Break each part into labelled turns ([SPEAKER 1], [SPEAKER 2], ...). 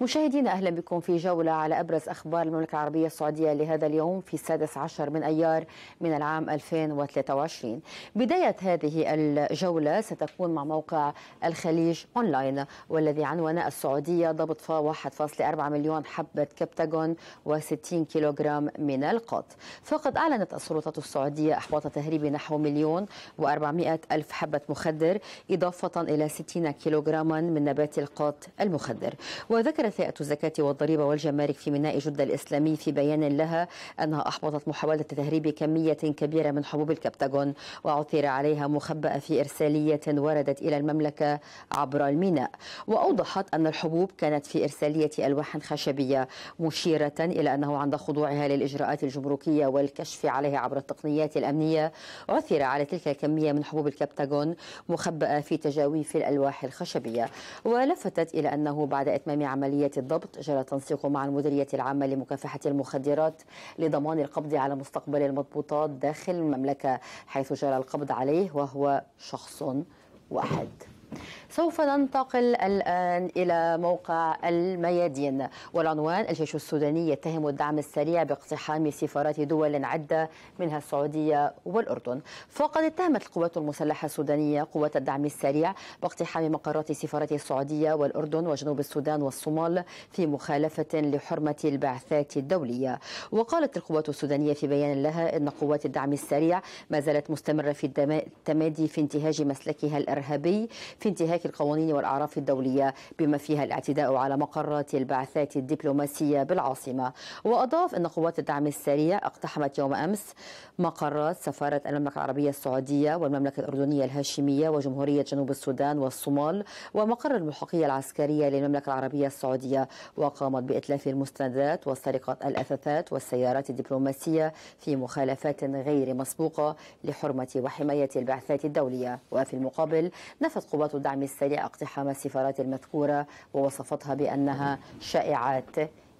[SPEAKER 1] مشاهدينا أهلا بكم في جولة على أبرز أخبار المملكة العربية السعودية لهذا اليوم في السادس عشر من أيار من العام 2023 بداية هذه الجولة ستكون مع موقع الخليج أونلاين والذي عنوان السعودية ضبط 1.4 مليون حبة كبتاجون و60 كيلوغرام من القط فقد أعلنت السلطات السعودية أحواط تهريب نحو مليون و400 ألف حبة مخدر إضافة إلى 60 كيلوغراما من نبات القط المخدر وذكر ذكرت هيئة الزكاة والضريبة والجمارك في ميناء جدة الإسلامي في بيان لها أنها أحبطت محاولة تهريب كمية كبيرة من حبوب الكبتاجون وعثر عليها مخبأة في إرسالية وردت إلى المملكة عبر الميناء وأوضحت أن الحبوب كانت في إرسالية ألواح خشبية مشيرة إلى أنه عند خضوعها للإجراءات الجمركية والكشف عليها عبر التقنيات الأمنية عثر على تلك الكمية من حبوب الكبتاجون مخبأة في تجاويف الألواح الخشبية ولفتت إلى أنه بعد إتمام عملية عملية الضبط جرى تنسيق مع المديرية العامة لمكافحة المخدرات لضمان القبض على مستقبل المضبوطات داخل المملكة حيث جرى القبض عليه وهو شخص واحد سوف ننتقل الآن إلى موقع الميادين والعنوان الجيش السوداني يتهم الدعم السريع باقتحام سفارات دول عدة منها السعودية والأردن فقد اتهمت القوات المسلحة السودانية قوات الدعم السريع باقتحام مقرات سفارات السعودية والأردن وجنوب السودان والصومال في مخالفة لحرمة البعثات الدولية وقالت القوات السودانية في بيان لها أن قوات الدعم السريع ما زالت مستمرة في التمادي في انتهاج مسلكها الإرهابي في انتهاك القوانين والأعراف الدولية بما فيها الاعتداء على مقرات البعثات الدبلوماسية بالعاصمة وأضاف أن قوات الدعم السريع اقتحمت يوم أمس مقرات سفارة المملكة العربية السعودية والمملكة الأردنية الهاشمية وجمهورية جنوب السودان والصومال ومقر الملحقية العسكرية للمملكة العربية السعودية وقامت بإتلاف المستندات وسرقة الأثاثات والسيارات الدبلوماسية في مخالفات غير مسبوقة لحرمة وحماية البعثات الدولية وفي المقابل نفت قوات الدعم السريع اقتحام السفارات المذكورة ووصفتها بأنها شائعات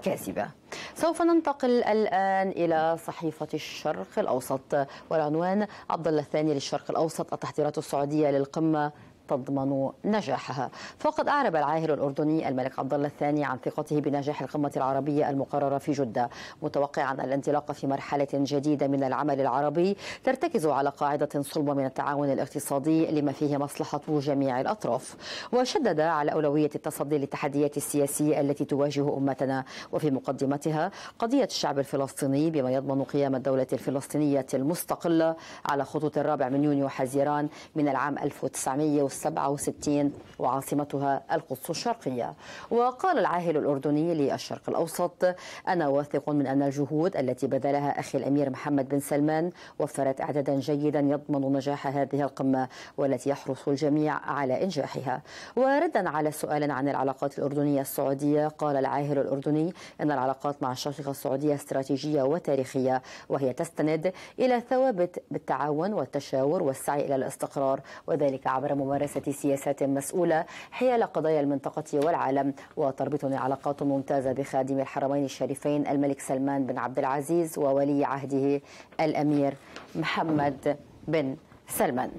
[SPEAKER 1] كاذبة سوف ننتقل الآن إلى صحيفة الشرق الأوسط والعنوان عبد الله الثاني للشرق الأوسط التحضيرات السعودية للقمة تضمن نجاحها فقد أعرب العاهل الأردني الملك عبد الله الثاني عن ثقته بنجاح القمة العربية المقررة في جدة متوقعا الانطلاق في مرحلة جديدة من العمل العربي ترتكز على قاعدة صلبة من التعاون الاقتصادي لما فيه مصلحة جميع الأطراف وشدد على أولوية التصدي للتحديات السياسية التي تواجه أمتنا وفي مقدمتها قضية الشعب الفلسطيني بما يضمن قيام الدولة الفلسطينية المستقلة على خطوط الرابع من يونيو حزيران من العام 1900 67 وعاصمتها القدس الشرقية وقال العاهل الأردني للشرق الأوسط أنا واثق من أن الجهود التي بذلها أخي الأمير محمد بن سلمان وفرت إعدادا جيدا يضمن نجاح هذه القمة والتي يحرص الجميع على إنجاحها وردا على سؤال عن العلاقات الأردنية السعودية قال العاهل الأردني أن العلاقات مع الشقيقة السعودية استراتيجية وتاريخية وهي تستند إلى ثوابت بالتعاون والتشاور والسعي إلى الاستقرار وذلك عبر ممارسة ممارسة سياسات مسؤولة حيال قضايا المنطقة والعالم وتربطني علاقات ممتازة بخادم الحرمين الشريفين الملك سلمان بن عبد العزيز وولي عهده الأمير محمد بن سلمان